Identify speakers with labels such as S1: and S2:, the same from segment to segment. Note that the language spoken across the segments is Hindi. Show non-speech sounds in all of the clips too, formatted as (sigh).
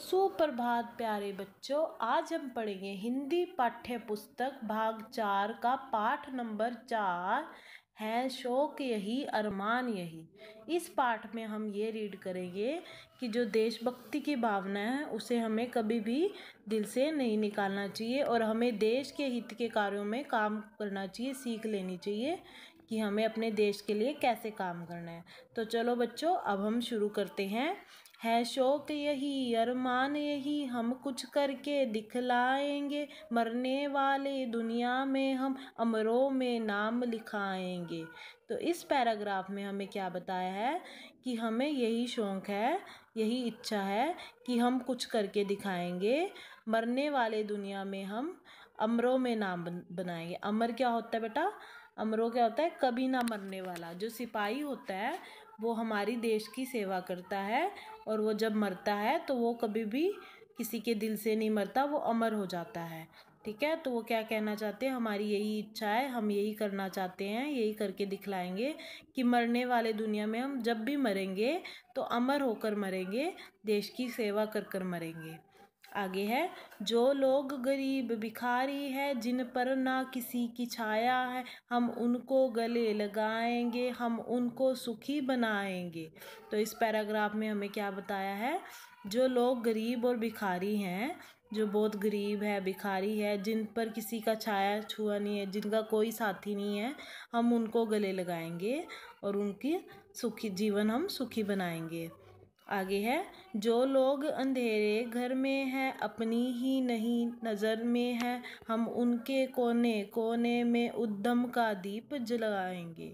S1: सुप्रभात प्यारे बच्चों आज हम पढ़ेंगे हिंदी पाठ्य पुस्तक भाग चार का पाठ नंबर चार है शोक यही अरमान यही इस पाठ में हम ये रीड करेंगे कि जो देशभक्ति की भावना है उसे हमें कभी भी दिल से नहीं निकालना चाहिए और हमें देश के हित के कार्यों में काम करना चाहिए सीख लेनी चाहिए कि हमें अपने देश के लिए कैसे काम करना है तो चलो बच्चों अब हम शुरू करते हैं है शौक यही अरमान यही हम कुछ करके दिखलाएंगे मरने वाले दुनिया में हम अमरों में नाम लिखाएंगे तो इस पैराग्राफ में हमें क्या बताया है कि हमें यही शौक है यही इच्छा है कि हम कुछ करके दिखाएंगे मरने वाले दुनिया में हम अमरों में नाम बनाएंगे अमर क्या होता है बेटा अमरो क्या होता है कभी ना मरने वाला जो सिपाही होता है वो हमारी देश की सेवा करता है और वो जब मरता है तो वो कभी भी किसी के दिल से नहीं मरता वो अमर हो जाता है ठीक है तो वो क्या कहना चाहते हैं हमारी यही इच्छा है हम यही करना चाहते हैं यही करके दिखलाएंगे कि मरने वाले दुनिया में हम जब भी मरेंगे तो अमर होकर मरेंगे देश की सेवा कर कर मरेंगे आगे है जो लोग गरीब भिखारी है जिन पर ना किसी की छाया है हम उनको गले लगाएंगे हम उनको सुखी बनाएंगे तो इस पैराग्राफ में हमें क्या बताया है जो लोग गरीब और भिखारी हैं जो बहुत गरीब है भिखारी है जिन पर किसी का छाया छुआ नहीं है जिनका कोई साथी नहीं है हम उनको गले लगाएंगे और उनकी सुखी जीवन हम सुखी बनाएंगे आगे है जो लोग अंधेरे घर में हैं अपनी ही नहीं नज़र में हैं हम उनके कोने कोने में उद्दम का दीप जलाएंगे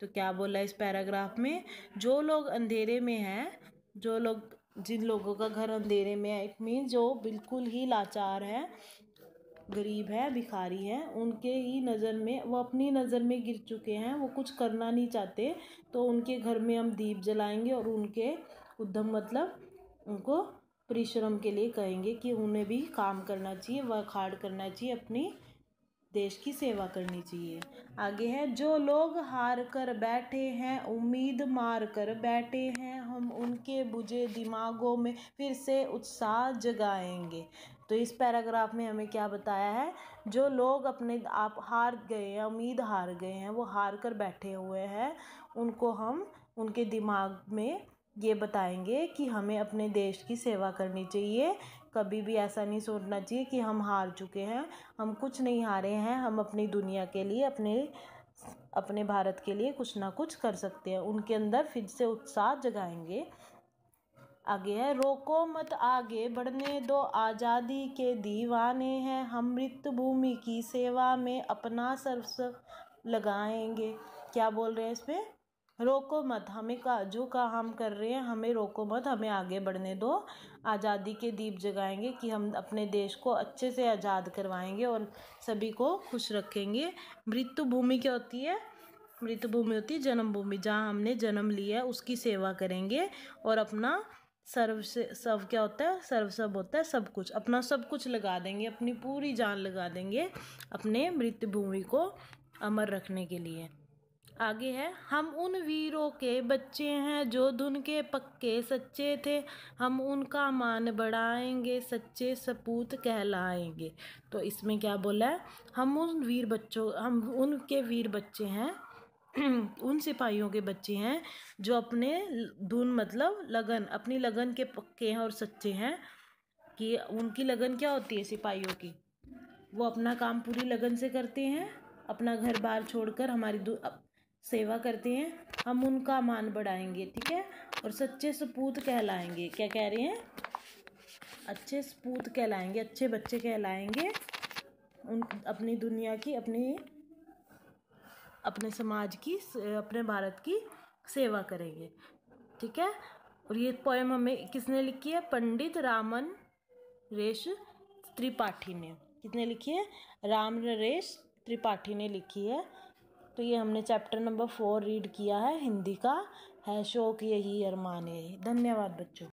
S1: तो क्या बोला इस पैराग्राफ में जो लोग अंधेरे में हैं जो लोग जिन लोगों का घर अंधेरे में है इट मीन जो बिल्कुल ही लाचार है गरीब है भिखारी है उनके ही नज़र में वो अपनी नज़र में गिर चुके हैं वो कुछ करना नहीं चाहते तो उनके घर में हम दीप जलाएंगे और उनके उद्यम मतलब उनको परिश्रम के लिए कहेंगे कि उन्हें भी काम करना चाहिए वर्क हार्ड करना चाहिए अपनी देश की सेवा करनी चाहिए आगे है जो लोग हार कर बैठे हैं उम्मीद मार कर बैठे हैं हम उनके बुझे दिमागों में फिर से उत्साह जगाएंगे तो इस पैराग्राफ में हमें क्या बताया है जो लोग अपने आप हार गए हैं उम्मीद हार गए हैं वो हार कर बैठे हुए हैं उनको हम उनके दिमाग में ये बताएंगे कि हमें अपने देश की सेवा करनी चाहिए कभी भी ऐसा नहीं सोचना चाहिए कि हम हार चुके हैं हम कुछ नहीं हारे हैं हम अपनी दुनिया के लिए अपने अपने भारत के लिए कुछ ना कुछ कर सकते हैं उनके अंदर फिर से उत्साह जगाएंगे आगे है रोको मत आगे बढ़ने दो आज़ादी के दीवाने हैं हम मृत्यु भूमि की सेवा में अपना सर्वस्व लगाएंगे क्या बोल रहे हैं इसमें रोको मत हमें का जो का हम कर रहे हैं हमें रोको मत हमें आगे बढ़ने दो आज़ादी के दीप जगाएंगे कि हम अपने देश को अच्छे से आज़ाद करवाएंगे और सभी को खुश रखेंगे मृत्यु भूमि क्या होती है मृत्यु भूमि होती है जन्मभूमि जहाँ हमने जन्म लिया है उसकी सेवा करेंगे और अपना सर्व से सब क्या होता है सर्व सब होता है सब कुछ अपना सब कुछ लगा देंगे अपनी पूरी जान लगा देंगे अपने मृत्यु भूमि को अमर रखने के लिए आगे है हम उन वीरों के बच्चे हैं जो धुन के पक्के सच्चे थे हम उनका मान बढ़ाएंगे सच्चे सपूत कहलाएंगे तो इसमें क्या बोला है हम उन वीर बच्चों हम उनके वीर बच्चे हैं (clears throat) उन सिपाहियों के बच्चे हैं जो अपने धुन मतलब लगन अपनी लगन के पक्के हैं और सच्चे हैं कि उनकी लगन क्या होती है सिपाहियों की वो अपना काम पूरी लगन से करते हैं अपना घर बार छोड़कर हमारी सेवा करती हैं हम उनका मान बढ़ाएंगे ठीक है और सच्चे सपूत कहलाएंगे क्या कह रहे हैं अच्छे सपूत कहलाएंगे अच्छे बच्चे कहलाएंगे उन अपनी दुनिया की अपनी अपने समाज की अपने भारत की सेवा करेंगे ठीक है और ये पोएम हमें किसने लिखी है पंडित रामन रेश त्रिपाठी ने कितने लिखी है राम नरेश त्रिपाठी ने लिखी है तो ये हमने चैप्टर नंबर फोर रीड किया है हिंदी का है शौक यही अरमान यही धन्यवाद बच्चों